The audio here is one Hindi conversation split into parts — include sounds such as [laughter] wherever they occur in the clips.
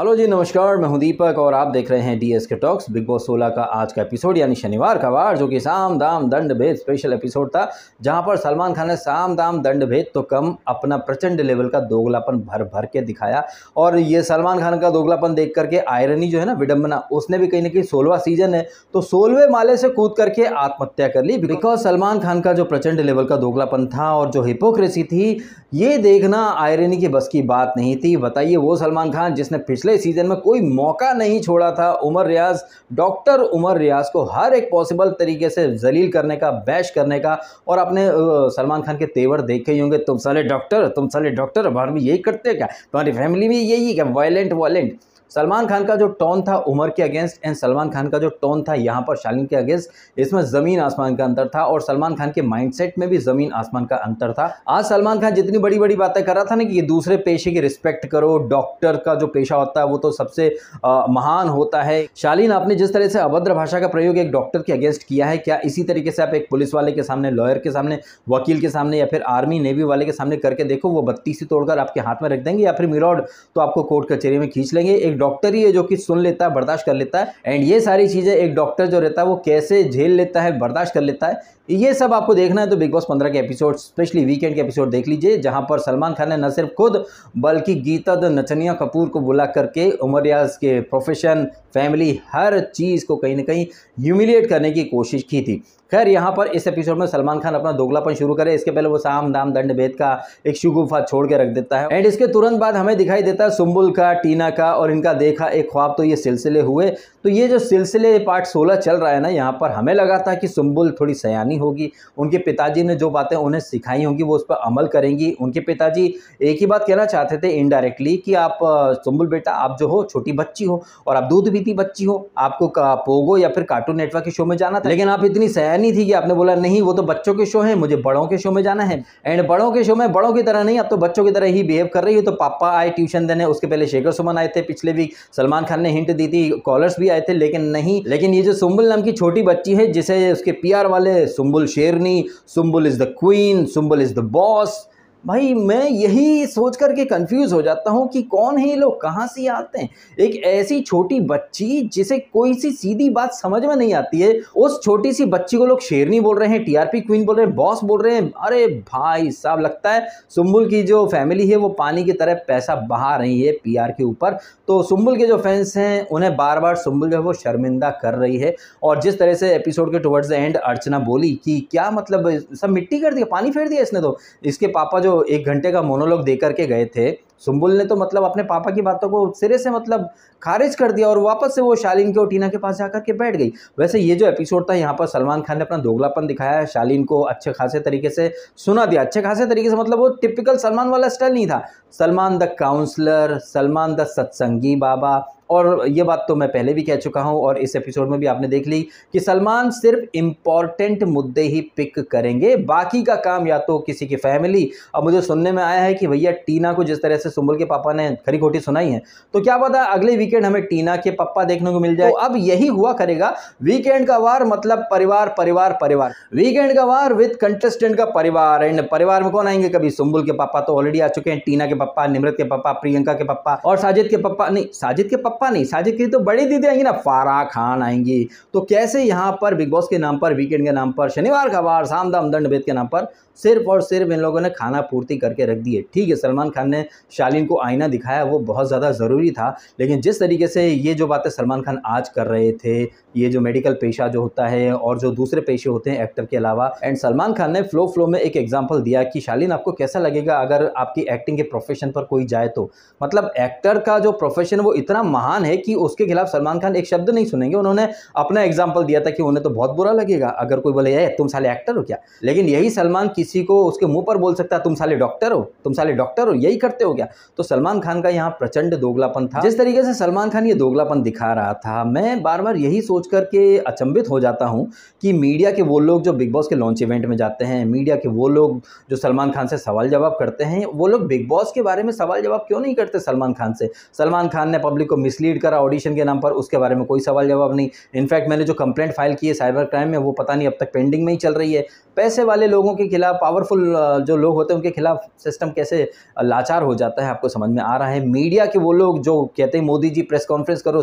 हेलो जी नमस्कार मैं हूं दीपक और आप देख रहे हैं D S K talks big boss 16 का आज का एपिसोड यानी शनिवार का वार जो कि साम दाम दंड भेद स्पेशल एपिसोड था जहां पर सलमान खान ने साम दाम दंड भेद तो कम अपना प्रचंड लेवल का दोगलापन भर भर के दिखाया और ये सलमान खान का दोगलापन देख करके आयरनी जो है ना विडम्बना उसने भी कहीं ना कहीं सोलवा सीजन है तो सोलवे माले से कूद करके आत्महत्या कर ली बिकॉज सलमान खान का जो प्रचंड लेवल का दोगलापन था और जो हिपोक्रेसी थी ये देखना आयरनी के बस की बात नहीं थी बताइए वो सलमान खान जिसने पिछले पिछले सीज़न में कोई मौका नहीं छोड़ा था उमर रियाज डॉक्टर उमर रियाज को हर एक पॉसिबल तरीके से जलील करने का बैश करने का और अपने सलमान खान के तेवर देखे ही होंगे तुम साले डॉक्टर तुम साले डॉक्टर बाहर में यही करते क्या तुम्हारी फैमिली में यही क्या वायलेंट वायलेंट सलमान खान का जो टोन था उमर के अगेंस्ट एंड सलमान खान का जो टोन था यहाँ पर शालीन के अगेंस्ट इसमें ज़मीन आसमान का अंतर था और सलमान खान के माइंडसेट में भी ज़मीन आसमान का अंतर था आज सलमान खान जितनी बड़ी बड़ी बातें कर रहा था ना कि ये दूसरे पेशे की रिस्पेक्ट करो डॉक्टर का जो पेशा होता है वो तो सबसे आ, महान होता है शालीन आपने जिस तरह से अभद्र भाषा का प्रयोग एक डॉक्टर के अगेंस्ट किया है क्या इसी तरीके से आप एक पुलिस वाले के सामने लॉयर के सामने वकील के सामने या फिर आर्मी नेवी वाले के सामने करके देखो वो बत्तीसी तोड़कर आपके हाथ में रख देंगे या फिर मिरोड तो आपको कोर्ट कचहरी में खींच लेंगे एक डॉक्टर ही है जो कि सुन लेता है बर्दाश्त कर लेता है एंड ये सारी चीज़ें एक डॉक्टर जो रहता है वो कैसे झेल लेता है बर्दाश्त कर लेता है ये सब आपको देखना है तो बिग बॉस पंद्रह के एपिसोड स्पेशली वीकेंड के एपिसोड देख लीजिए जहाँ पर सलमान खान ने न सिर्फ खुद बल्कि गीता द नचनिया कपूर को बुला करके उमर रियाज के प्रोफेशन फैमिली हर चीज़ को कहीं ना कहीं ह्यूमिलिएट करने की कोशिश की थी खैर यहाँ पर इस एपिसोड में सलमान खान अपना दोगलापन शुरू करे इसके पहले वो साम दाम दंड भेद का एक शुगुफा छोड़ के रख देता है एंड इसके तुरंत बाद हमें दिखाई देता है सुम्बुल का टीना का और इनका देखा एक ख्वाब तो ये सिलसिले हुए तो ये जो सिलसिले पार्ट सोलह चल रहा है ना यहाँ पर हमें लगा था कि सुम्बुल थोड़ी सयानी होगी उनके पिताजी ने जो बातें उन्हें सिखाई होंगी वो उस पर अमल करेंगी उनके पिताजी एक ही बात कहना चाहते थे इनडायरेक्टली कि आप सुम्बुल बेटा आप जो हो छोटी बच्ची हो और आप दूध पीती बच्ची हो आपको पोगो या फिर कार्टून नेटवर्क के शो में जाना था लेकिन आप इतनी सयानी थी कि आपने बोला नहीं वो तो बच्चों के शो है मुझे बड़ों के शो में जाना है एंड बड़ों के शो में बड़ों की तरह नहीं अब तो बच्चों की तरह ही बिहेव कर रही हो तो पापा आए ट्यूशन देने उसके पहले शेखर सुमन आए थे पिछले वीक सलमान खान ने हिंट दी थी कॉलर्स भी आए थे लेकिन नहीं लेकिन ये जो सुम्बुल नाम की छोटी बच्ची है जिसे उसके पीआर वाले सुम्बुल शेरनी Sumbul is the queen Sumbul is the boss भाई मैं यही सोच करके कंफ्यूज हो जाता हूँ कि कौन है ये लोग कहाँ से आते हैं एक ऐसी छोटी बच्ची जिसे कोई सी सीधी बात समझ में नहीं आती है उस छोटी सी बच्ची को लोग शेरनी बोल रहे हैं टीआरपी क्वीन बोल रहे हैं बॉस बोल रहे हैं अरे भाई साहब लगता है सुम्बुल की जो फैमिली है वो पानी की तरह पैसा बहा रही है पी के ऊपर तो सुम्बुल के जो फैंस हैं उन्हें बार बार सुम्बुल जो है वो शर्मिंदा कर रही है और जिस तरह से एपिसोड के टुवर्ड्स द एंड अर्चना बोली कि क्या मतलब सब मिट्टी कर दिया पानी फेर दिया इसने तो इसके पापा जो एक घंटे का मोनोलॉग दे करके गए थे सुम्बुल ने तो मतलब अपने पापा की बातों को सिरे से मतलब खारिज कर दिया और वापस से वो शालीन के और टीना के पास जाकर के बैठ गई वैसे ये जो एपिसोड था यहाँ पर सलमान खान ने अपना दोगलापन दिखाया शालीन को अच्छे खासे तरीके से सुना दिया अच्छे खासे तरीके से मतलब वो टिपिकल सलमान वाला स्टाइल नहीं था Salman the counsellor Salman the सत्संगी बाबा और ये बात तो मैं पहले भी कह चुका हूँ और इस एपिसोड में भी आपने देख ली कि सलमान सिर्फ इम्पॉर्टेंट मुद्दे ही पिक करेंगे बाकी का काम या तो किसी की फैमिली अब मुझे सुनने में आया है कि भैया टीना को जिस तरह से सुमुल के पापा ने खरी खोटी सुनाई है तो क्या पता अगले वीकेंड हमें टीना के पापा देखने को मिल जाए तो अब यही हुआ करेगा वीकेंड का वार मतलब परिवार परिवार परिवार वीकेंड का वार विद कंटेस्टेंट का परिवार एंड परिवार में कौन आएंगे कभी सुम्बुल के पापा तो ऑलरेडी आ चुके हैं टीना के पापा निमृत के पापा प्रियंका के पापा और साजिद के पापा नहीं साजिद के पापा पप्पा नहीं साजिद की तो बड़ी दीदी आएंगी ना फारा खान आएंगी तो कैसे यहाँ पर बिग बॉस के नाम पर वीकेंड के नाम पर शनिवार शाम सामदाम दंड भेद के नाम पर सिर्फ और सिर्फ इन लोगों ने खाना पूर्ति करके रख दी है ठीक है सलमान खान ने शालीन को आईना दिखाया वो बहुत ज़्यादा ज़रूरी था लेकिन जिस तरीके से ये जो बातें सलमान खान आज कर रहे थे ये जो मेडिकल पेशा जो होता है और जो दूसरे पेशे होते हैं एक्टर के अलावा एंड सलमान खान ने फ्लो फ्लो में एक एग्जाम्पल दिया कि शालीन आपको कैसा लगेगा अगर आपकी एक्टिंग के प्रोफेशन पर कोई जाए तो मतलब एक्टर का जो प्रोफेशन वो इतना महा महान है कि उसके खिलाफ सलमान खान एक शब्द नहीं सुनेंगे उन्होंने अपना एग्जाम्पल दिया था कि उन्हें तो बहुत बुरा लगेगा अगर कोई बोले ए तुम साले एक्टर हो क्या लेकिन यही सलमान किसी को उसके मुंह पर बोल सकता है तुम साले डॉक्टर हो तुम साले डॉक्टर हो यही करते हो क्या तो सलमान खान का यहाँ प्रचंड दोगलापन था जिस तरीके से सलमान खान ये दोगलापन दिखा रहा था मैं बार बार यही सोच करके अचंभित हो जाता हूँ कि मीडिया के वो लोग जो बिग बॉस के लॉन्च इवेंट में जाते हैं मीडिया के वो लोग जो सलमान खान से सवाल जवाब करते हैं वो लोग बिग बॉस के बारे में सवाल जवाब क्यों नहीं करते सलमान खान से सलमान खान ने पब्लिक को मिस मिसलीड करा ऑडिशन के नाम पर उसके बारे में कोई सवाल जवाब नहीं इनफैक्ट मैंने जो कंप्लेंट फाइल की है साइबर क्राइम में वो पता नहीं अब तक पेंडिंग में ही चल रही है पैसे वाले लोगों के खिलाफ पावरफुल जो लोग होते हैं उनके खिलाफ सिस्टम कैसे लाचार हो जाता है आपको समझ में आ रहा है मीडिया के वो लोग जो कहते हैं मोदी जी प्रेस कॉन्फ्रेंस करो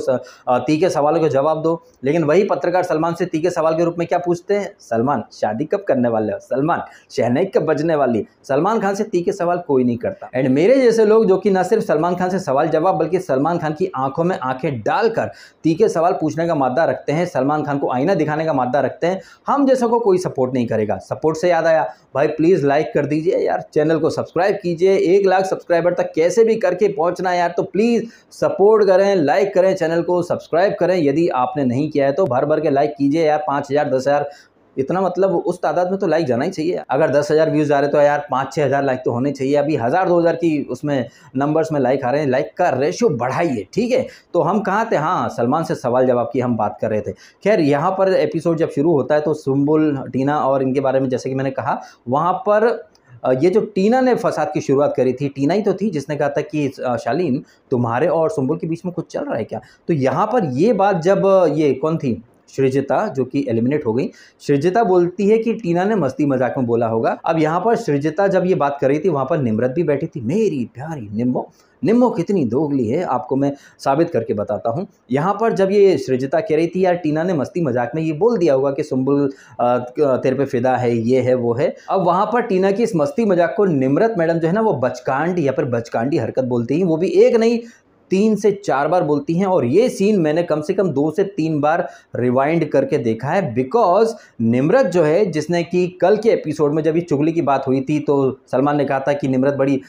तीखे सवालों के जवाब दो लेकिन वही पत्रकार सलमान से तीखे सवाल के रूप में क्या पूछते हैं सलमान शादी कब करने वाले हो सलमान शहनाई कब बजने वाली सलमान खान से तीखे सवाल कोई नहीं करता एंड मेरे जैसे लोग जो कि न सिर्फ सलमान खान से सवाल जवाब बल्कि सलमान खान की आंखों आंखों में आंखें डालकर तीखे सवाल पूछने का मादा रखते हैं सलमान खान को आईना दिखाने का मादा रखते हैं हम जैसों को कोई सपोर्ट नहीं करेगा सपोर्ट से याद आया भाई प्लीज़ लाइक कर दीजिए यार चैनल को सब्सक्राइब कीजिए एक लाख सब्सक्राइबर तक कैसे भी करके पहुंचना यार तो प्लीज़ सपोर्ट करें लाइक करें चैनल को सब्सक्राइब करें यदि आपने नहीं किया है तो भर भर के लाइक कीजिए यार पाँच हज़ार दस हज़ार इतना मतलब उस तादाद में तो लाइक जाना ही चाहिए अगर दस हज़ार व्यूज़ आ रहे तो यार पाँच छः हज़ार लाइक तो होने चाहिए अभी हज़ार दो हज़ार की उसमें नंबर्स में लाइक आ रहे हैं लाइक का रेशियो बढ़ाइए ठीक है तो हम कहाँ थे हाँ सलमान से सवाल जवाब की हम बात कर रहे थे खैर यहाँ पर एपिसोड जब शुरू होता है तो सुम्बुल टीना और इनके बारे में जैसे कि मैंने कहा वहाँ पर ये जो टीना ने फसाद की शुरुआत करी थी टीना ही तो थी जिसने कहा था कि शालीन तुम्हारे और सुम्बुल के बीच में कुछ चल रहा है क्या तो यहाँ पर ये बात जब ये कौन थी सृजिता जो कि एलिमिनेट हो गई सृजिता बोलती है कि टीना ने मस्ती मजाक में बोला होगा अब यहाँ पर सृजिता जब ये बात कर रही थी वहाँ पर निम्रत भी बैठी थी मेरी प्यारी निम्बो निम्बो कितनी दोगली है आपको मैं साबित करके बताता हूँ यहाँ पर जब ये सृजिता कह रही थी यार टीना ने मस्ती मजाक में ये बोल दिया होगा कि सुम्बुल तेरे पे फिदा है ये है वो है अब वहाँ पर टीना की इस मस्ती मजाक को निम्रत मैडम जो है ना वो बचकांड या फिर बचकांडी हरकत बोलती हैं वो भी एक नहीं तीन से चार बार बोलती हैं और ये सीन मैंने कम से कम दो से तीन बार रिवाइंड करके देखा है बिकॉज निम्रत जो है जिसने कि कल के एपिसोड में जब इस चुगली की बात हुई थी तो सलमान ने कहा था कि निम्रत बड़ी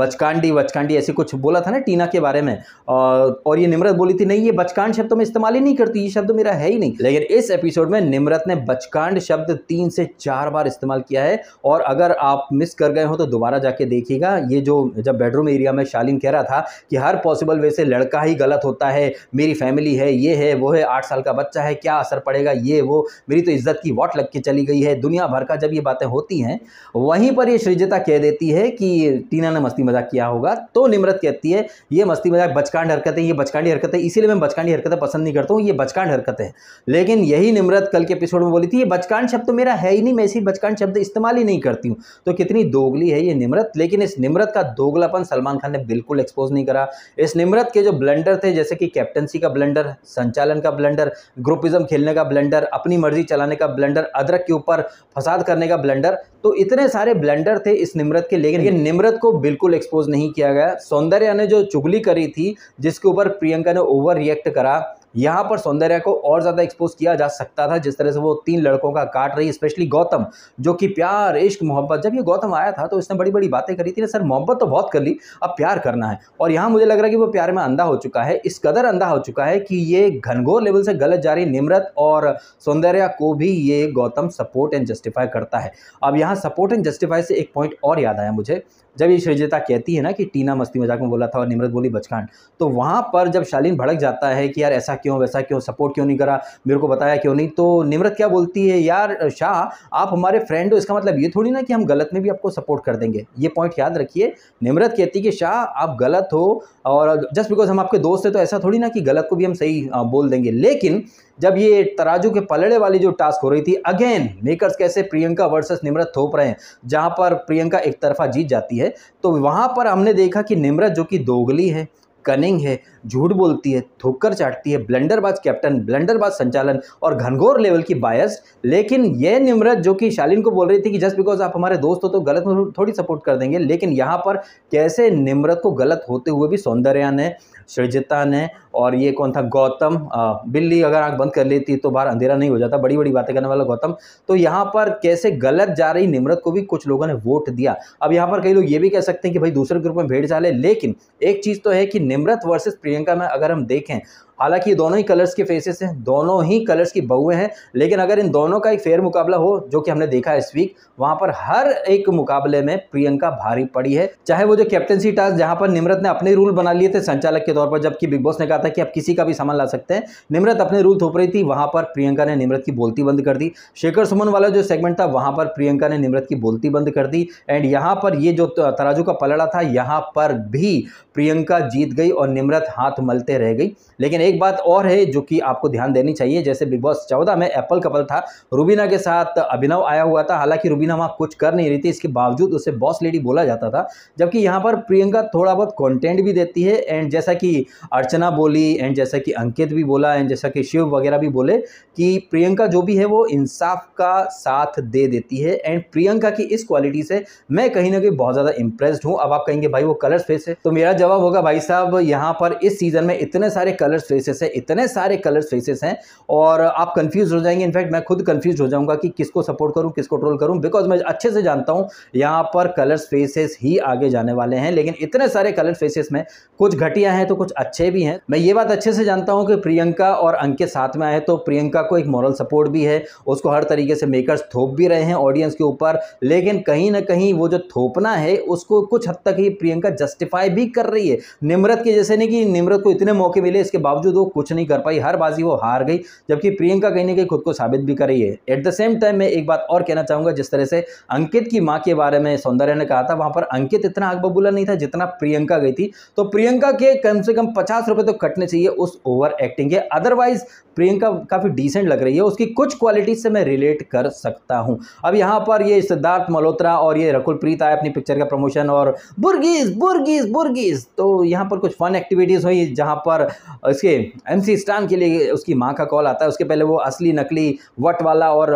बचकांडी बचकांडी ऐसे कुछ बोला था ना टीना के बारे में और ये निम्रत बोली थी नहीं ये बचकांड शब्द तो मैं इस्तेमाल ही नहीं करती ये शब्द मेरा है ही नहीं लेकिन इस एपिसोड में निम्रत ने बचकांड शब्द तीन से चार बार इस्तेमाल किया है और अगर आप मिस कर गए हो तो दोबारा जाके देखिएगा ये जो जब बेडरूम एरिया में शालीन कह रहा था कि हर पॉसिबल वे से लड़का ही गलत होता है मेरी फैमिली है ये है वो है आठ साल का बच्चा है क्या असर पड़ेगा ये वो मेरी तो इज्जत की वॉट लग के चली गई है दुनिया भर का जब ये बातें होती हैं वहीं पर ये श्रीजता कह देती है कि टीना ने मस्ती मजाक किया होगा तो निमृत कहती है ये मस्ती मजाक बचकांड हरकतें ये बचकांडी हरकतें इसीलिए मैं बचकांडी हरकतें पसंद नहीं करता हूँ ये बचकांड हरकतें लेकिन यही निमृत कल के एपिसोड में बोली थी ये बचकांड शब्द तो मेरा है ही नहीं मैं इसी बचकांड शब्द इस्तेमाल ही नहीं करती हूँ तो कितनी दोगली है ये निमृत लेकिन इस निमृत का दोगलापन सलमान खान ने बिल्कुल एक्सपोज नहीं करा इस निमृत भारत के जो ब्लेंडर थे जैसे कि कैप्टनसी का ब्लेंडर संचालन का ब्लेंडर ग्रुपिज्म खेलने का ब्लेंडर अपनी मर्जी चलाने का ब्लेंडर अदरक के ऊपर फसाद करने का ब्लेंडर तो इतने सारे ब्लेंडर थे इस निम्रत के लेकिन निम्रत को बिल्कुल एक्सपोज नहीं किया गया सौंदर्या ने जो चुगली करी थी जिसके ऊपर प्रियंका ने ओवर रिएक्ट करा यहाँ पर सौंदर्या को और ज़्यादा एक्सपोज किया जा सकता था जिस तरह से वो तीन लड़कों का काट रही स्पेशली गौतम जो कि प्यार इश्क मोहब्बत जब ये गौतम आया था तो इसने बड़ी बड़ी बातें करी थी ना सर मोहब्बत तो बहुत कर ली अब प्यार करना है और यहाँ मुझे लग रहा है कि वो प्यार में अंधा हो चुका है इस कदर अंधा हो चुका है कि ये घनघोर लेवल से गलत जा रही निमरत और सौंदर्या को भी ये गौतम सपोर्ट एंड जस्टिफाई करता है अब यहाँ सपोर्ट एंड जस्टिफाई से एक पॉइंट और याद आया मुझे जब ये श्रीजिता कहती है ना कि टीना मस्ती मजाक में बोला था और निमरत बोली बचकांड तो वहाँ पर जब शालीन भड़क जाता है कि यार ऐसा क्यों वैसा क्यों सपोर्ट क्यों नहीं करा मेरे को बताया क्यों नहीं तो निम्रत क्या बोलती है यार शाह आप हमारे फ्रेंड हो इसका मतलब ये थोड़ी ना कि हम गलत में भी आपको सपोर्ट कर देंगे ये पॉइंट याद रखिए निम्रत कहती है कि शाह आप गलत हो और जस्ट बिकॉज हम आपके दोस्त हैं तो ऐसा थोड़ी ना कि गलत को भी हम सही बोल देंगे लेकिन जब ये तराजू के पलड़े वाली जो टास्क हो रही थी अगेन मेकर्स कैसे प्रियंका वर्सेस निम्रत थोप रहे हैं जहां पर प्रियंका एक तरफा जीत जाती है तो वहां पर हमने देखा कि निम्रत जो कि दोगली है कनिंग है झूठ बोलती है थुक्कर चाटती है ब्लंडरबाज कैप्टन ब्लंडरबाज संचालन और घनघोर लेवल की बायस लेकिन ये निमृत जो कि शालिन को बोल रही थी कि जस्ट बिकॉज आप हमारे दोस्त हो तो गलत थोड़ी सपोर्ट कर देंगे लेकिन यहाँ पर कैसे निमृत को गलत होते हुए भी सौंदर्या ने सृजिता ने और ये कौन था गौतम आ, बिल्ली अगर आँख बंद कर लेती तो बाहर अंधेरा नहीं हो जाता बड़ी बड़ी बातें करने वाला गौतम तो यहाँ पर कैसे गलत जा रही निमृत को भी कुछ लोगों ने वोट दिया अब यहाँ पर कई लोग ये भी कह सकते हैं कि भाई दूसरे ग्रुप में भेड़ चाले लेकिन एक चीज़ तो है कि निमृत वर्सेस प्रियंका में अगर हम देखें हालांकि ये दोनों ही कलर्स के फेसेस हैं दोनों ही कलर्स की बहुएं हैं लेकिन अगर इन दोनों का एक फेयर मुकाबला हो जो कि हमने देखा इस वीक वहां पर हर एक मुकाबले में प्रियंका भारी पड़ी है चाहे वो जो कैप्टनसी टास्क जहां पर निमरत ने अपने रूल बना लिए थे संचालक के तौर पर जबकि बिग बॉस ने कहा था कि आप किसी का भी सामान ला सकते हैं निमरत अपने रूल थोप रही थी वहां पर प्रियंका ने निमृत की बोलती बंद कर दी शेखर सुमन वाला जो सेगमेंट था वहां पर प्रियंका ने निमरत की बोलती बंद कर दी एंड यहां पर ये जो तराजू का पलड़ा था यहां पर भी प्रियंका जीत गई और निमरत हाथ मलते रह गई लेकिन एक एक बात और है जो कि आपको ध्यान देनी चाहिए जैसे बिग बॉस चौदह में एप्पल कपल था रूबीना के साथ अभिनव आया हुआ था हालांकि रूबीना वहाँ कुछ कर नहीं रही थी इसके बावजूद उसे बॉस लेडी बोला जाता था जबकि यहाँ पर प्रियंका थोड़ा बहुत कॉन्टेंट भी देती है एंड जैसा कि अर्चना बोली एंड जैसा कि अंकित भी बोला एंड जैसा कि शिव वगैरह भी बोले कि प्रियंका जो भी है वो इंसाफ का साथ दे देती है एंड प्रियंका की इस क्वालिटी से मैं कहीं ना कहीं बहुत ज़्यादा इम्प्रेस्ड हूँ अब आप कहेंगे भाई वो कलर्स फेस है तो मेरा जवाब होगा भाई साहब यहाँ पर इस सीज़न में इतने सारे कलर्स फेसेस है इतने सारे कलर्स फेसेस हैं और आप कंफ्यूज हो जाएंगे इनफैक्ट मैं खुद कंफ्यूज हो जाऊंगा कि किसको सपोर्ट करूं किसको ट्रोल करूं बिकॉज मैं अच्छे से जानता हूं यहां पर कलर्स फेसेस ही आगे जाने वाले हैं लेकिन इतने सारे कलर फेसेस में कुछ घटिया हैं तो कुछ अच्छे भी हैं मैं ये बात अच्छे से जानता हूं कि प्रियंका और अंकित साथ में आए तो प्रियंका को एक मॉरल सपोर्ट भी है उसको हर तरीके से मेकर्स थोप भी रहे हैं ऑडियंस के ऊपर लेकिन कहीं ना कहीं वो जो थोपना है उसको कुछ हद तक ही प्रियंका जस्टिफाई भी कर रही है निम्रत के जैसे नहीं कि निम्रत को इतने मौके मिले इसके बावजूद बावजूद वो कुछ नहीं कर पाई हर बाजी वो हार गई जबकि प्रियंका कहीं ना कहीं खुद को साबित भी कर रही है एट द सेम टाइम मैं एक बात और कहना चाहूँगा जिस तरह से अंकित की माँ के बारे में सौंदर्य ने कहा था वहाँ पर अंकित इतना आग बबूला नहीं था जितना प्रियंका गई थी तो प्रियंका के कम से कम पचास रुपये तो कटने चाहिए उस ओवर एक्टिंग के अदरवाइज प्रियंका काफ़ी डिसेंट लग रही है उसकी कुछ क्वालिटी से मैं रिलेट कर सकता हूँ अब यहाँ पर ये सिद्धार्थ मल्होत्रा और ये रकुल प्रीत आए अपनी पिक्चर का प्रमोशन और बुर्गीज बुर्गीज बुर्गीज तो यहाँ पर कुछ फन एक्टिविटीज़ हुई जहाँ पर इसके के एम सी स्टान के लिए उसकी माँ का कॉल आता है उसके पहले वो असली नकली वट वाला और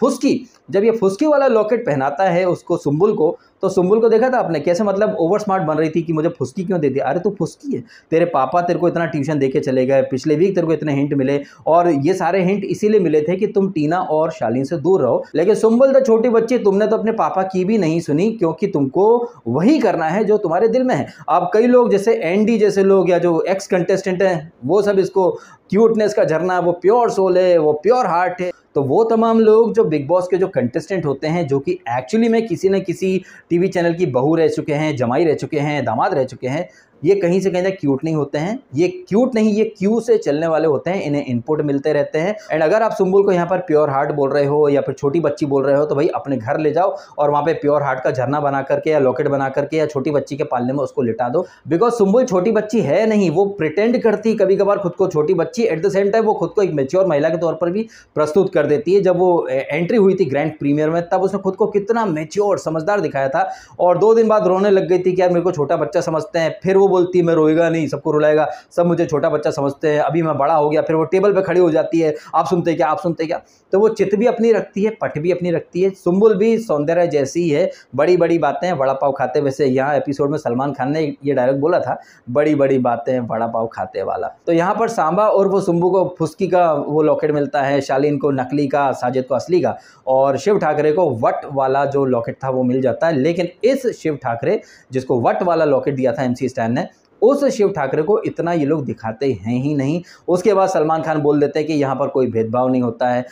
फुसकी जब ये फुसकी वाला लॉकेट पहनाता है उसको सुम्बुल को तो सुम्बुल को देखा था आपने कैसे मतलब ओवर स्मार्ट बन रही थी कि मुझे फुसकी क्यों दे दी अरे तू फुसकी है तेरे पापा तेरे को इतना ट्यूशन देके चले गए पिछले वीक तेरे को इतने हिंट मिले और ये सारे हिंट इसीलिए मिले थे कि तुम टीना और शालीन से दूर रहो लेकिन सुम्बुल तो छोटी बच्ची तुमने तो अपने पापा की भी नहीं सुनी क्योंकि तुमको वही करना है जो तुम्हारे दिल में है अब कई लोग जैसे एनडी जैसे लोग या जो एक्स कंटेस्टेंट हैं वो सब इसको क्यूटनेस का झरना वो प्योर सोल है वो प्योर हार्ट है तो वो तमाम लोग जो बिग बॉस के जो कंटेस्टेंट होते हैं जो कि एक्चुअली में किसी न किसी टीवी चैनल की बहू रह चुके हैं जमाई रह चुके हैं दामाद रह चुके हैं ये कहीं से कहीं ना क्यूट नहीं होते हैं ये क्यूट नहीं ये क्यू से चलने वाले होते हैं इन्हें इनपुट मिलते रहते हैं एंड अगर आप सुम्बुल को यहाँ पर प्योर हार्ट बोल रहे हो या फिर छोटी बच्ची बोल रहे हो तो भाई अपने घर ले जाओ और वहाँ पे प्योर हार्ट का झरना बना करके या लॉकेट बना करके या छोटी बच्ची के पालने में उसको लिटा दो बिकॉज सुम्बुल छोटी बच्ची है नहीं वो प्रिटेंड करती कभी कभार खुद को छोटी बच्ची एट द सेम टाइम वो खुद को एक मेच्योर महिला के तौर पर भी प्रस्तुत कर देती है जब वो एंट्री हुई थी ग्रैंड प्रीमियर में तब उसने खुद को कितना मेच्योर समझदार दिखाया था और दो दिन बाद रोने लग गई थी कि यार मेरे को छोटा बच्चा समझते हैं फिर वो बोलती है मैं रोएगा नहीं सबको रुलाएगा सब मुझे छोटा बच्चा समझते हैं अभी मैं बड़ा हो गया फिर वो टेबल पर खड़ी हो जाती है आप सुनते क्या आप सुनते क्या तो वो चित भी अपनी रखती है पट भी अपनी रखती है सुम्बुल भी सौंदर्य जैसी है बड़ी बड़ी बातें वड़ा पाव खाते वैसे यहाँ एपिसोड में सलमान खान ने ये डायलॉग बोला था बड़ी बड़ी बातें वड़ा पाव खाते वाला तो यहाँ पर सांबा और वो सुम्बू को फुस्की का वो लॉकेट मिलता है शालीन को नकली का साजिद को असली का और शिव ठाकरे को वट वाला जो लॉकेट था वो मिल जाता है लेकिन इस शिव ठाकरे जिसको वट वाला लॉकेट दिया था एम स्टैन उस शिव ठाकरे को इतना ये लोग दिखाते हैं ही नहीं उसके बाद सलमान खान बोल देते हैं कि यहाँ पर कोई भेदभाव नहीं होता है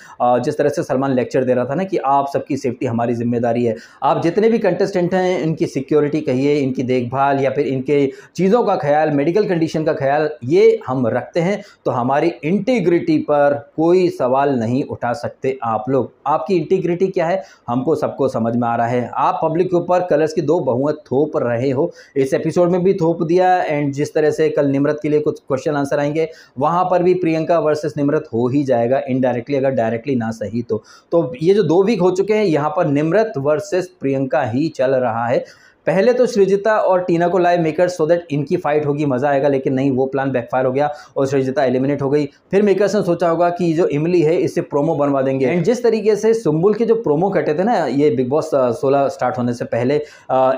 जिस तरह से सलमान लेक्चर दे रहा था ना कि आप सबकी सेफ्टी हमारी जिम्मेदारी है आप जितने भी कंटेस्टेंट हैं इनकी सिक्योरिटी कहिए इनकी देखभाल या फिर इनके चीज़ों का ख्याल मेडिकल कंडीशन का ख्याल ये हम रखते हैं तो हमारी इंटीग्रिटी पर कोई सवाल नहीं उठा सकते आप लोग आपकी इंटीग्रिटी क्या है हमको सबको समझ में आ रहा है आप पब्लिक के ऊपर कलर्स की दो बहुएँ थोप रहे हो इस एपिसोड में भी थोप दिया एंड जिस तरह से कल निम्रत के लिए कुछ क्वेश्चन आंसर आएंगे वहाँ पर भी प्रियंका वर्सेस निम्रत हो ही जाएगा इनडायरेक्टली अगर डायरेक्टली ना सही तो, तो ये जो दो वीक हो चुके हैं यहाँ पर निम्रत वर्सेस प्रियंका ही चल रहा है पहले तो श्रीजिता और टीना को लाए मेकर्स सो दैट इनकी फाइट होगी मज़ा आएगा लेकिन नहीं वो प्लान बैकफायर हो गया और श्रीजिता एलिमिनेट हो गई फिर मेकर्स ने सोचा होगा कि जो इमली है इससे प्रोमो बनवा देंगे एंड जिस तरीके से सुम्बुल के जो प्रोमो कटे थे ना ये बिग बॉस सोलह स्टार्ट होने से पहले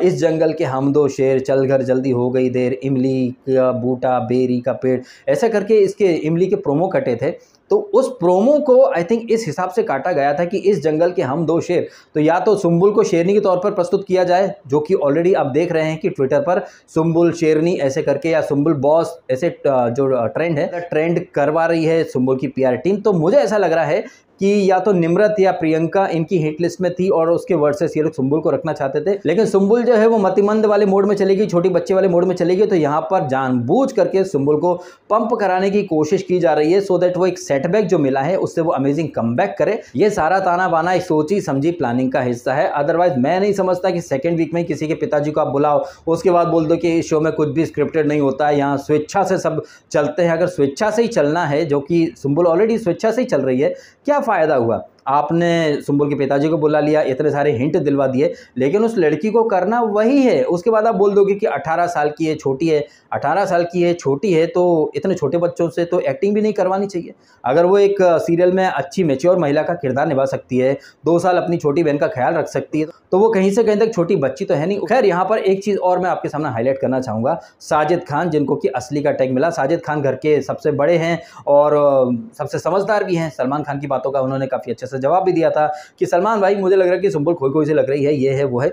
इस जंगल के हम दो शेर चल घर जल्दी हो गई देर इमली का बूटा बेरी का पेड़ ऐसा करके इसके इमली के प्रोमो कटे थे तो उस प्रोमो को आई थिंक इस हिसाब से काटा गया था कि इस जंगल के हम दो शेर तो या तो सुम्बुल को शेरनी के तौर पर प्रस्तुत किया जाए जो कि ऑलरेडी आप देख रहे हैं कि ट्विटर पर सुम्बुल शेरनी ऐसे करके या सुम्बुल बॉस ऐसे जो ट्रेंड है ट्रेंड करवा रही है सुम्बुल की पीआर टीम तो मुझे ऐसा लग रहा है कि या तो निम्रत या प्रियंका इनकी हिट लिस्ट में थी और उसके वर्सेस ये लोग सुम्बुल को रखना चाहते थे लेकिन सुम्बुल जो है वो मतिमंद वाले मोड में चलेगी छोटी बच्चे वाले मोड में चलेगी तो यहाँ पर जानबूझ करके सुम्बुल को पंप कराने की कोशिश की जा रही है सो देट वो एक सेटबैक जो मिला है उससे वो अमेजिंग कम करे ये सारा ताना बाना एक सोची समझी प्लानिंग का हिस्सा है अदरवाइज मैं नहीं समझता कि सेकेंड वीक में किसी के पिताजी को आप बुलाओ उसके बाद बोल दो कि इस शो में कुछ भी स्क्रिप्टेड नहीं होता है यहाँ स्वेच्छा से सब चलते हैं अगर स्वेच्छा से ही चलना है जो कि सुम्बुल ऑलरेडी स्वेच्छा से ही चल रही है क्या फ़ायदा हुआ आपने सुम्बुल के पिताजी को बुला लिया इतने सारे हिंट दिलवा दिए लेकिन उस लड़की को करना वही है उसके बाद आप बोल दोगे कि अठारह साल की है छोटी है अठारह साल की है छोटी है तो इतने छोटे बच्चों से तो एक्टिंग भी नहीं करवानी चाहिए अगर वो एक सीरियल में अच्छी मेच्योर महिला का किरदार निभा सकती है दो साल अपनी छोटी बहन का ख्याल रख सकती है तो वो कहीं से कहीं तक छोटी बच्ची तो है नहीं खैर यहाँ पर एक चीज़ और मैं आपके सामने हाईलाइट करना चाहूँगा साजिद खान जिनको कि असली का टैग मिला साजिद खान घर के सबसे बड़े हैं और सबसे समझदार भी हैं सलमान खान की बातों का उन्होंने काफ़ी अच्छे से से जवाब भी दिया था कि सलमान भाई मुझे लग रहा है कि सुम्बुल खोई खोई से लग रही है ये है वो है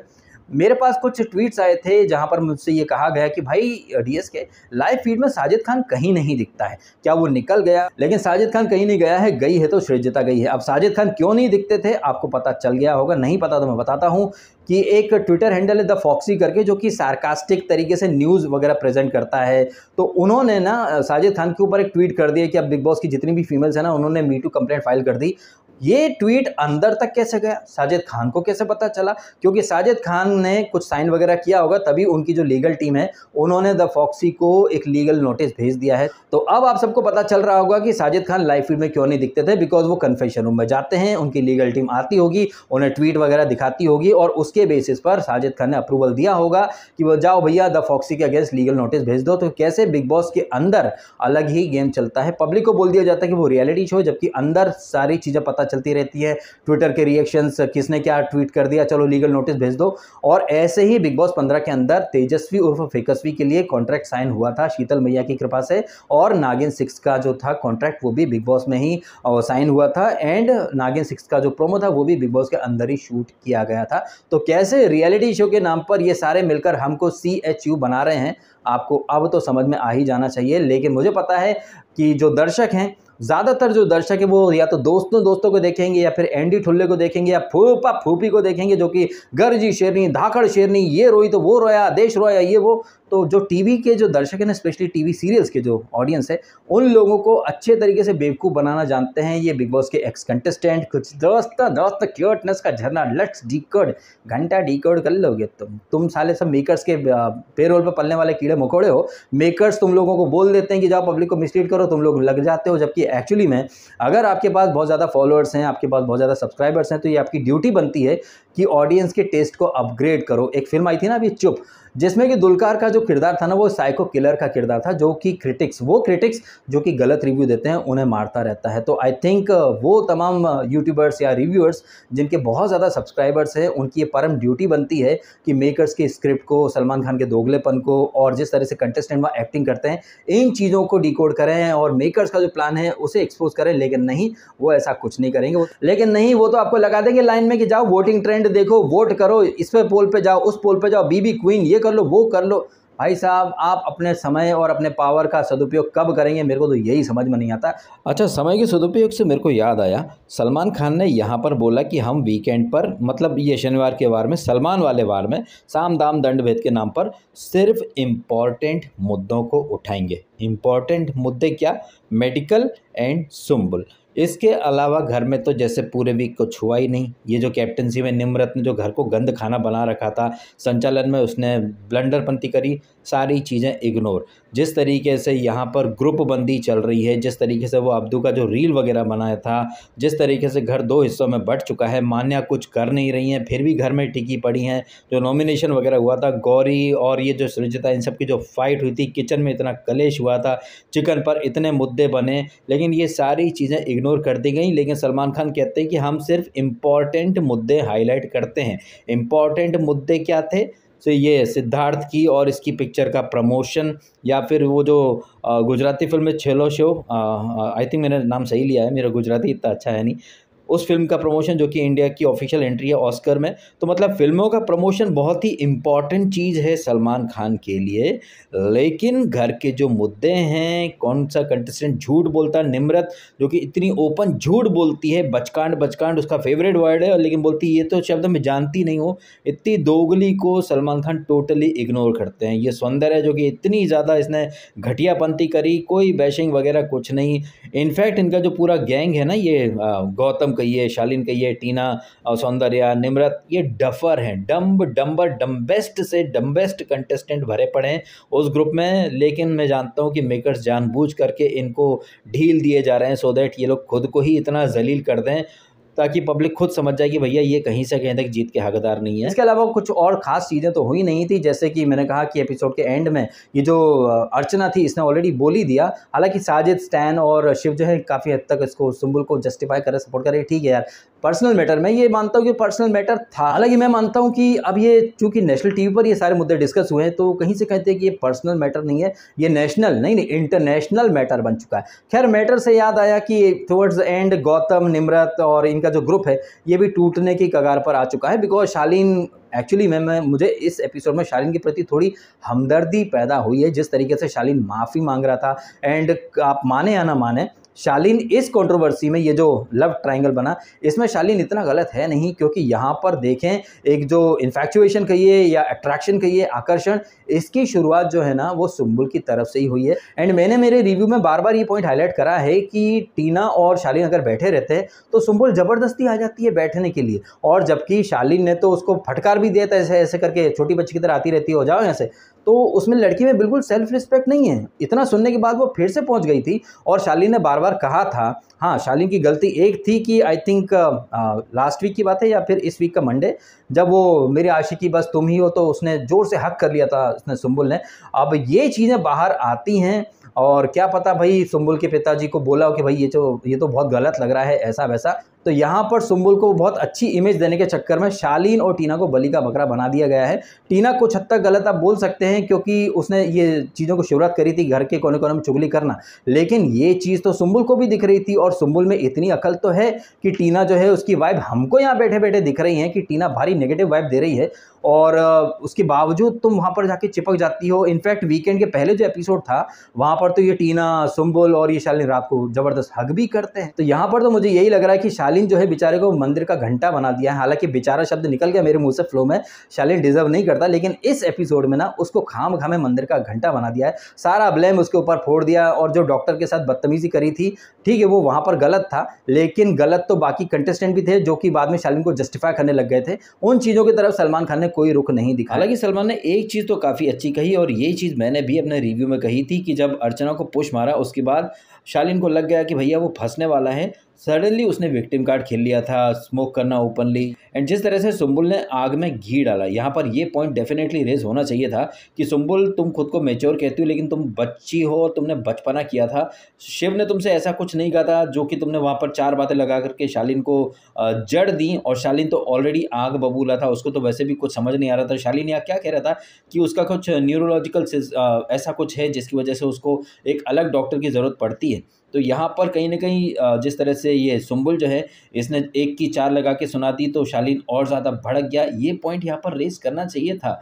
मेरे पास कुछ ट्वीट्स आए थे जहां पर मुझसे ये कहा गया कि भाई डीएस के लाइव फीड में साजिद खान कहीं नहीं दिखता है क्या वो निकल गया लेकिन साजिद खान कहीं नहीं गया है गई है तो श्रेजिता गई है अब साजिद खान क्यों नहीं दिखते थे आपको पता चल गया होगा नहीं पता तो मैं बताता हूँ कि एक ट्विटर हैंडल है द फॉक्सी करके जो कि सार्कास्टिक तरीके से न्यूज़ वगैरह प्रेजेंट करता है तो उन्होंने ना साजिद खान के ऊपर एक ट्वीट कर दिया कि अब बिग बॉस की जितनी भी फीमेल्स हैं ना उन्होंने मीटू कंप्लेंट फाइल कर दी ये ट्वीट अंदर तक कैसे गया साजिद खान को कैसे पता चला क्योंकि साजिद खान ने कुछ साइन वगैरह किया होगा तभी उनकी जो लीगल टीम है उन्होंने द फॉक्सी को एक लीगल नोटिस भेज दिया है तो अब आप सबको पता चल रहा होगा कि साजिद खान लाइव फीड में क्यों नहीं दिखते थे बिकॉज वो कन्फेशन रूम में जाते हैं उनकी लीगल टीम आती होगी उन्हें ट्वीट वगैरह दिखाती होगी और उसके बेसिस पर साजिद खान ने अप्रूवल दिया होगा कि वो जाओ भैया द फॉक्सी के अगेंस्ट लीगल नोटिस भेज दो तो कैसे बिग बॉस के अंदर अलग ही गेम चलता है पब्लिक को बोल दिया जाता है कि वो रियलिटी शो जबकि अंदर सारी चीज़ें पता चलती रहती है ट्विटर के रिएक्शंस किसने क्या ट्वीट कर दिया चलो लीगल नोटिस भेज दो और ऐसे ही बिग बॉस पंद्रह के अंदर तेजस्वी उर्फ फेकस्वी के लिए कॉन्ट्रैक्ट साइन हुआ था शीतल मैया की कृपा से और नागिन सिक्स का जो था कॉन्ट्रैक्ट वो भी बिग बॉस में ही साइन हुआ था एंड नागिन सिक्स का जो प्रोमो था वो भी बिग बॉस के अंदर ही शूट किया गया था तो कैसे रियलिटी शो के नाम पर ये सारे मिलकर हमको सी एच यू बना रहे हैं आपको अब तो समझ में आ ही जाना चाहिए लेकिन मुझे पता है कि जो दर्शक हैं ज़्यादातर जो दर्शक है वो या तो दोस्तों दोस्तों को देखेंगे या फिर एंडी ठुल्ले को देखेंगे या फूपा फूपी को देखेंगे जो कि गर्जी शेरनी धाकड़ शेरनी ये रोई तो वो रोया देश रोया ये वो तो जो टीवी के जो दर्शक हैं ना स्पेशली टीवी सीरियल्स के जो ऑडियंस है उन लोगों को अच्छे तरीके से बेवकूफ़ बनाना जानते हैं ये बिग बॉस के एक्स कंटेस्टेंट कुछ दोस्त दोस्त क्यूटनेस का झरना लट्स डिकोड घंटा डिकोड कर लोगे तुम तुम साले सब मेकर्स के पेरोल पर पलने वाले कीड़े मकोड़े हो मेकर्स तुम लोगों को बोल देते हैं कि जाओ पब्लिक को मिसलीड करो तुम लोग लग जाते हो जबकि एक्चुअली में अगर आपके पास बहुत ज़्यादा फॉलोअर्स हैं आपके पास बहुत ज़्यादा सब्सक्राइबर्स हैं तो ये आपकी ड्यूटी बनती है कि ऑडियंस के टेस्ट को अपग्रेड करो एक फिल्म आई थी ना अभी चुप जिसमें कि दुलकार का जो किरदार था ना वो साइको किलर का किरदार था जो कि क्रिटिक्स वो क्रिटिक्स जो कि गलत रिव्यू देते हैं उन्हें मारता रहता है तो आई थिंक वो तमाम यूट्यूबर्स या रिव्यूअर्स जिनके बहुत ज़्यादा सब्सक्राइबर्स हैं उनकी ये परम ड्यूटी बनती है कि मेकर्स के स्क्रिप्ट को सलमान खान के दोगलेपन को और जिस तरह से कंटेस्टेंट वहाँ एक्टिंग करते हैं इन चीज़ों को डिकोड करें और मेकर्स का जो प्लान है उसे एक्सपोज करें लेकिन नहीं वो ऐसा कुछ नहीं करेंगे लेकिन नहीं वो तो आपको लगा देंगे लाइन में कि जाओ वोटिंग ट्रेंड ट्रेंड देखो वोट करो इस पे पोल पे जाओ उस पोल पे जाओ बीबी क्वीन ये कर लो वो कर लो भाई साहब आप अपने समय और अपने पावर का सदुपयोग कब करेंगे मेरे को तो यही समझ में नहीं आता अच्छा समय के सदुपयोग से मेरे को याद आया सलमान खान ने यहाँ पर बोला कि हम वीकेंड पर मतलब ये शनिवार के वार में सलमान वाले वार में साम दाम दंड भेद के नाम पर सिर्फ इम्पॉर्टेंट मुद्दों को उठाएंगे इम्पॉर्टेंट मुद्दे क्या मेडिकल एंड सुम्बुल इसके अलावा घर में तो जैसे पूरे वीक को छुआ ही नहीं ये जो कैप्टनसी में निम्रत ने जो घर को गंद खाना बना रखा था संचालन में उसने ब्लंडरपंती करी सारी चीज़ें इग्नोर जिस तरीके से यहाँ पर ग्रुप बंदी चल रही है जिस तरीके से वो अब्दू का जो रील वगैरह बनाया था जिस तरीके से घर दो हिस्सों में बट चुका है मान्या कुछ कर नहीं रही हैं फिर भी घर में टिकी पड़ी हैं जो नॉमिनेशन वगैरह हुआ था गौरी और ये जो सुरजिता इन सब की जो फाइट हुई थी किचन में इतना कलेश हुआ था चिकन पर इतने मुद्दे बने लेकिन ये सारी चीज़ें इग्नोर कर दी गई लेकिन सलमान खान कहते हैं कि हम सिर्फ इम्पॉर्टेंट मुद्दे हाईलाइट करते हैं इम्पॉर्टेंट मुद्दे क्या थे से ये सिद्धार्थ की और इसकी पिक्चर का प्रमोशन या फिर वो जो गुजराती फिल्म है छेलो शो आई थिंक मैंने नाम सही लिया है मेरा गुजराती इतना अच्छा है नहीं उस फिल्म का प्रमोशन जो कि इंडिया की ऑफिशियल एंट्री है ऑस्कर में तो मतलब फिल्मों का प्रमोशन बहुत ही इम्पॉर्टेंट चीज़ है सलमान खान के लिए लेकिन घर के जो मुद्दे हैं कौन सा कंटेस्टेंट झूठ बोलता है निमरत जो कि इतनी ओपन झूठ बोलती है बचकांड बचकांड उसका फेवरेट वर्ड है लेकिन बोलती है ये तो शब्द मैं जानती नहीं हूँ इतनी दोगली को सलमान खान टोटली इग्नोर करते हैं ये सौंदर्य जो कि इतनी ज़्यादा इसने घटियापंथी करी कोई बैशिंग वगैरह कुछ नहीं इनफैक्ट इनका जो पूरा गैंग है ना ये गौतम कहिए शालीन कहिए टीना और सौंदर्या निमरत ये डफर हैं डम्ब डम्बर डम्बेस्ट से डम्बेस्ट कंटेस्टेंट भरे पड़े हैं उस ग्रुप में लेकिन मैं जानता हूँ कि मेकर्स जानबूझ करके इनको ढील दिए जा रहे हैं सो देट दैट ये लोग खुद को ही इतना जलील कर दें ताकि पब्लिक खुद समझ जाए कि भैया ये कहीं से कहीं तक जीत के हकदार नहीं है इसके अलावा कुछ और खास चीज़ें तो हुई नहीं थी जैसे कि मैंने कहा कि एपिसोड के एंड में ये जो अर्चना थी इसने ऑलरेडी बोली दिया हालांकि साजिद स्टैन और शिव जो है काफ़ी हद तक इसको सुम्बुल को जस्टिफाई करें सपोर्ट करें ठीक है यार पर्सनल मैटर मैं ये मानता हूँ कि पर्सनल मैटर था हालांकि मैं मानता हूँ कि अब ये चूंकि नेशनल टीवी पर ये सारे मुद्दे डिस्कस हुए हैं तो कहीं से कहते हैं कि ये पर्सनल मैटर नहीं है ये नेशनल नहीं नहीं इंटरनेशनल मैटर बन चुका है खैर मैटर से याद आया कि टुवर्ड्स एंड गौतम निम्रत और इनका जो ग्रुप है ये भी टूटने की कगार पर आ चुका है बिकॉज शालीन एक्चुअली मैं मैं मुझे इस एपिसोड में शालीन के प्रति थोड़ी हमदर्दी पैदा हुई है जिस तरीके से शालीन माफ़ी मांग रहा था एंड आप माने या ना माने शालीन इस कंट्रोवर्सी में ये जो लव ट्रायंगल बना इसमें शालीन इतना गलत है नहीं क्योंकि यहाँ पर देखें एक जो इन्फेक्चुएशन कहिए या अट्रैक्शन कहिए आकर्षण इसकी शुरुआत जो है ना वो सुम्बुल की तरफ से ही हुई है एंड मैंने मेरे रिव्यू में बार बार ये पॉइंट हाईलाइट करा है कि टीना और शालीन अगर बैठे रहते हैं तो सुम्बुल ज़बरदस्ती आ जाती है बैठने के लिए और जबकि शालीन ने तो उसको फटकार भी दिया था ऐसे ऐसे करके छोटी बच्ची की तरह आती रहती हो जाओ यहाँ से तो उसमें लड़की में बिल्कुल सेल्फ रिस्पेक्ट नहीं है इतना सुनने के बाद वो फिर से पहुँच गई थी और शाली ने बार बार कहा था हाँ शालीन की गलती एक थी कि आई थिंक लास्ट वीक की बात है या फिर इस वीक का मंडे जब वो मेरी आशिकी बस तुम ही हो तो उसने ज़ोर से हक कर लिया था उसने सुम्बुल ने अब ये चीज़ें बाहर आती हैं और क्या पता भाई सुम्बुल के पिताजी को बोला हो कि भाई ये जो तो, ये तो बहुत गलत लग रहा है ऐसा वैसा तो यहाँ पर सुम्बुल को बहुत अच्छी इमेज देने के चक्कर में शालीन और टीना को बली का बकरा बना दिया गया है टीना कुछ हद तक गलत आप बोल सकते हैं क्योंकि उसने ये चीज़ों को शुरुआत करी थी घर के कोने कोने में चुगली करना लेकिन ये चीज़ तो सुम्बुल को भी दिख रही थी और सुम्बुल में इतनी अकल तो है कि टीना जो है उसकी वाइब हमको यहाँ बैठे बैठे दिख रही है कि टीना भारी नेगेटिव वाइब दे रही है और उसके बावजूद तुम वहाँ पर जाके चिपक जाती हो इनफैक्ट वीकेंड के पहले जो एपिसोड था वहाँ पर तो ये टीना सुम्बुल और ये शालिन रात को ज़बरदस्त हग भी करते हैं तो यहाँ पर तो मुझे यही लग रहा है कि शालिन जो है बेचारे को मंदिर का घंटा बना दिया है हालांकि बेचारा शब्द निकल गया मेरे मुँह से फ्लो में शालिन डिजर्व नहीं करता लेकिन इस एपिसोड में ना उसको खाम खामे मंदिर का घंटा बना दिया है सारा ब्लेम उसके ऊपर फोड़ दिया और जो डॉक्टर के साथ बदतमीजी करी थी ठीक है वो वहाँ पर गलत था लेकिन गलत तो बाकी कंटेस्टेंट भी थे जो कि बाद में शालिन को जस्टिफाई करने लग गए थे उन चीज़ों की तरफ सलमान खान ने कोई रुख नहीं दिखा हालांकि सलमान ने एक चीज़ तो काफ़ी अच्छी कही और ये चीज़ मैंने भी अपने रिव्यू में कही थी कि जब अर्चना को पुश मारा उसके बाद शालिन को लग गया कि भैया वो फंसने वाला है सडनली उसने विक्टिम कार्ड खेल लिया था स्मोक करना ओपनली एंड जिस तरह से सुम्बुल ने आग में घी डाला यहाँ पर ये पॉइंट डेफिनेटली रेज होना चाहिए था कि सुम्बुल तुम खुद को मेच्योर कहती हो लेकिन तुम बच्ची हो और तुमने बचपना किया था शिव ने तुमसे ऐसा कुछ नहीं कहा था जो कि तुमने वहाँ पर चार बातें लगा करके शालिन को जड़ दी और शालिन तो ऑलरेडी आग बबूला था उसको तो वैसे भी कुछ समझ नहीं आ रहा था शालिन यहाँ क्या कह रहा था कि उसका कुछ न्यूरोलॉजिकल ऐसा कुछ है जिसकी वजह से उसको एक अलग डॉक्टर की ज़रूरत पड़ती है है तो यहाँ पर कहीं ना कहीं जिस तरह से ये सुम्बुल जो है इसने एक की चार लगा के सुना दी तो शालीन और ज़्यादा भड़क गया ये पॉइंट यहाँ पर रेस करना चाहिए था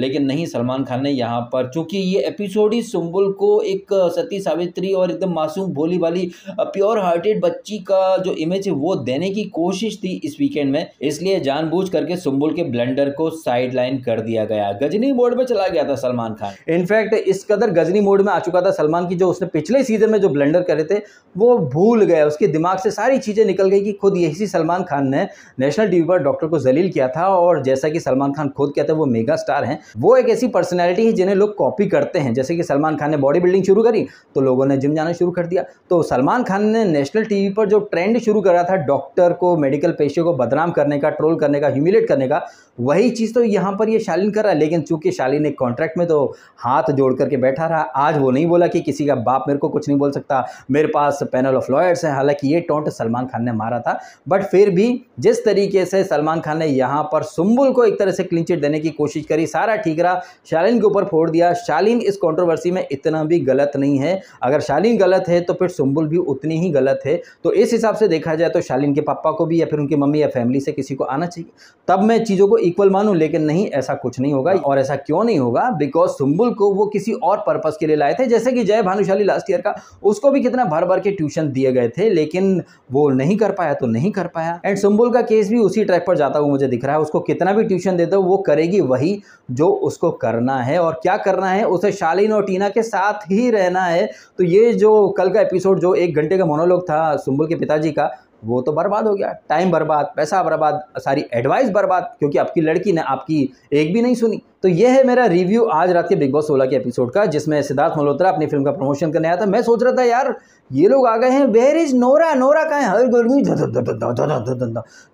लेकिन नहीं सलमान खान ने यहाँ पर चूंकि ये एपिसोड ही सुम्बुल को एक सती सावित्री और एकदम मासूम भोली वाली प्योर हार्टेड बच्ची का जो इमेज है वो देने की कोशिश थी इस वीकेंड में इसलिए जानबूझ करके सुम्बुल के ब्लेंडर को साइड लाइन कर दिया गया गजनी मोड में चला गया था सलमान खान इनफैक्ट इस कदर गजनी मोड में आ चुका था सलमान की जो उसने पिछले सीजन में जो ब्लेंडर करे थे वो भूल गया उसके दिमाग से सारी चीज़ें निकल गई कि खुद यही सलमान खान ने नेशनल टीवी पर डॉक्टर को जलील किया था और जैसा कि सलमान खान खुद कहते हैं वो मेगा स्टार हैं वो एक ऐसी पर्सनैलिटी है जिन्हें लोग कॉपी करते हैं जैसे कि सलमान खान ने बॉडी बिल्डिंग शुरू करी तो लोगों ने जिम जाना शुरू कर दिया तो सलमान खान ने नेशनल टीवी पर जो ट्रेंड शुरू करा था डॉक्टर को मेडिकल पेशे को बदनाम करने का ट्रोल करने का ह्यूमिलेट करने का वही चीज़ तो यहाँ पर ये शालीन कर रहा है लेकिन चूंकि शालीन एक कॉन्ट्रैक्ट में तो हाथ जोड़ करके बैठा रहा आज वो नहीं बोला कि किसी का बाप मेरे को कुछ नहीं बोल सकता मेरे पास पैनल ऑफ लॉयर्स हैं हालांकि ये टोंट सलमान खान ने मारा था बट फिर भी जिस तरीके से सलमान खान ने यहाँ पर सुम्बुल को एक तरह से क्लीन चिट देने की कोशिश करी सारा ठीक रहा शालीन के ऊपर फोड़ दिया शालीन इस कॉन्ट्रोवर्सी में इतना भी गलत नहीं है अगर शालीन गलत है तो फिर सुम्बुल भी उतनी ही गलत है तो इस हिसाब से देखा जाए तो शालीन के पापा को भी या फिर उनकी मम्मी या फैमिली से किसी को आना चाहिए तब मैं चीज़ों को इक्वल मानू लेकिन नहीं ऐसा कुछ नहीं होगा हाँ। और ऐसा क्यों नहीं होगा बिकॉज सुम्बुल को वो किसी और पर्पज के लिए लाए थे जैसे कि जय भानुशाली लास्ट ईयर का उसको भी कितना भर भर के ट्यूशन दिए गए थे लेकिन वो नहीं कर पाया तो नहीं कर पाया एंड सुम्बुल का केस भी उसी ट्रैक पर जाता हुआ मुझे दिख रहा है उसको कितना भी ट्यूशन दे दो वो करेगी वही जो उसको करना है और क्या करना है उसे शालीन और टीना के साथ ही रहना है तो ये जो कल का एपिसोड जो एक घंटे का मोनोलॉग था सुम्बुल के पिताजी का वो तो बर्बाद हो गया टाइम बर्बाद पैसा बर्बाद सारी एडवाइस बर्बाद क्योंकि आपकी लड़की ने आपकी एक भी नहीं सुनी तो ये है मेरा रिव्यू आज रात के बिग बॉस सोलह के एपिसोड का जिसमें सिद्धार्थ मल्होत्रा अपनी फिल्म का प्रमोशन करने आया था मैं सोच रहा था यार ये लोग आ गए हैं वेर इज नोरा नोरा का है हर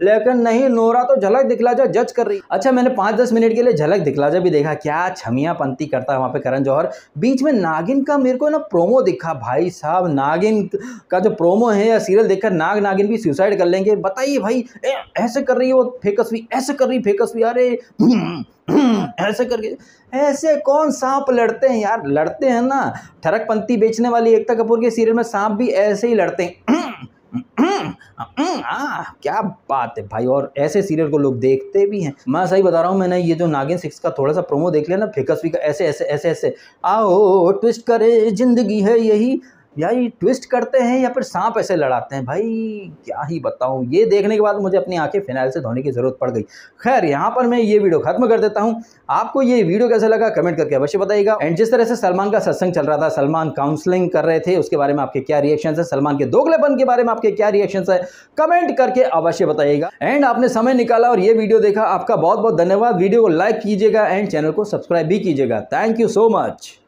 लेकिन नहीं नोरा तो झलक दिखलाजा जज कर रही अच्छा मैंने पांच दस मिनट के लिए झलक दिखलाजा भी देखा क्या छमिया पंती करता है वहां पे करण जौहर बीच में नागिन का मेरे को ना प्रोमो दिखा भाई साहब नागिन का जो प्रोमो है या सीरियल देखकर नाग नागिन भी सुसाइड कर लेंगे बताइए भाई ऐसे कर रही है वो फेकस भी ऐसे कर रही फेकस भी अरे हम्म, हम्म, ऐसे करके ऐसे कौन सांप लड़ते हैं यार लड़ते हैं ना ठरक पंथी बेचने वाली एकता कपूर के सीरियल में सांप भी ऐसे ही लड़ते हैं [clears throat] [clears throat] आ, क्या बात है भाई और ऐसे सीरियल को लोग देखते भी हैं मैं सही बता रहा हूँ मैंने ये जो नागिन सिक्स का थोड़ा सा प्रोमो देख लिया ना फिकस फिकस ऐसे ऐसे ऐसे ऐसे आओ ट्विस्ट करे जिंदगी है यही या ये ट्विस्ट करते हैं या फिर सांप ऐसे लड़ाते हैं भाई क्या ही बताऊँ ये देखने के बाद मुझे अपनी आंखें फिनाइल से धोने की ज़रूरत पड़ गई खैर यहाँ पर मैं ये वीडियो खत्म कर देता हूँ आपको ये वीडियो कैसा लगा कमेंट करके अवश्य बताइएगा एंड जिस तरह से सलमान का सत्संग चल रहा था सलमान काउंसलिंग कर रहे थे उसके बारे में आपके क्या रिएक्शन है सलमान के दोगलेपन के बारे में आपके क्या रिएक्शन है कमेंट करके अवश्य बताइएगा एंड आपने समय निकाला और ये वीडियो देखा आपका बहुत बहुत धन्यवाद वीडियो को लाइक कीजिएगा एंड चैनल को सब्सक्राइब भी कीजिएगा थैंक यू सो मच